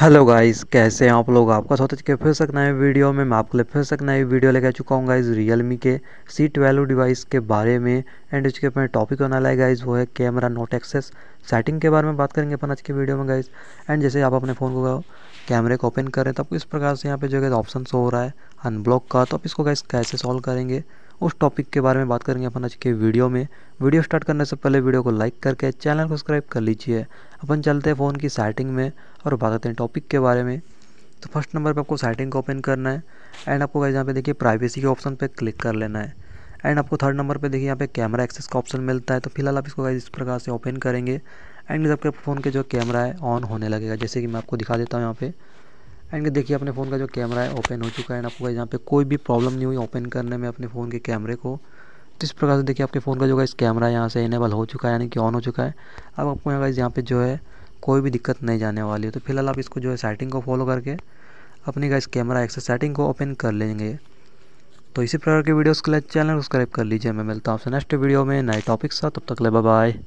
hello guys कैसे हैं आप लोग आपका स्वागत के फिर सकना है वीडियो में मैं आपके लिए फिर सकना है वीडियो लेकर चुका हूँ गाइस रियलमी के सी ट्वेल्व डिवाइस के बारे में एंड इसके अपने टॉपिक होने वाला है गाइस वो है कैमरा नोट एक्सेस सेटिंग के बारे में बात करेंगे अपन आज के वीडियो में गाइस एंड जैसे आप अपने फ़ोन को कैमरे को ओपन करें तो आपको इस प्रकार से यहाँ पर जो है ऑप्शन हो रहा है अनब्लॉक का तो आप इसको गाइस कैसे सॉल्व करेंगे उस टॉपिक के बारे में बात करेंगे अपन आज के वीडियो में वीडियो स्टार्ट करने से पहले वीडियो को लाइक करके चैनल को सब्सक्राइब कर लीजिए अपन चलते हैं फ़ोन की सेटिंग में और बात करते हैं टॉपिक के बारे में तो फर्स्ट नंबर पर आपको सेटिंग को ओपन करना है एंड आपको यहाँ पे देखिए प्राइवेसी के ऑप्शन पर क्लिक कर लेना है एंड आपको थर्ड नंबर पे देखिए यहाँ पे कैमरा एक्सेस का ऑप्शन मिलता है तो फिलहाल आप इसको इस प्रकार से ओपन करेंगे एंड आपके फ़ोन के जो कैमरा है ऑन होने लगेगा जैसे कि मैं आपको दिखा देता हूँ यहाँ पे एंड देखिए अपने फ़ोन का जो कैमरा है ओपन हो चुका है एंड आपको यहाँ पे कोई भी प्रॉब्लम नहीं हुई ओपन करने में अपने फ़ोन के कैमरे को तो इस प्रकार से देखिए आपके फ़ोन का जो इस कैमरा यहाँ से इनेबल हो चुका है यानी कि ऑन हो चुका है अब आपको यहाँ गाइस यहाँ पे जो है कोई भी दिक्कत नहीं जाने वाली है तो फिलहाल आप इसको जो है सेटिंग को फॉलो करके अपनी इस कैमरा एक्सेस सेटिंग को ओपन कर लेंगे तो इसी प्रकार के वीडियोज़ के लिए चैनल सब्सक्राइब कर लीजिए मैं मिलता हूँ आपसे नेक्स्ट वीडियो में नए टॉपिक साथ तब तक ले बाय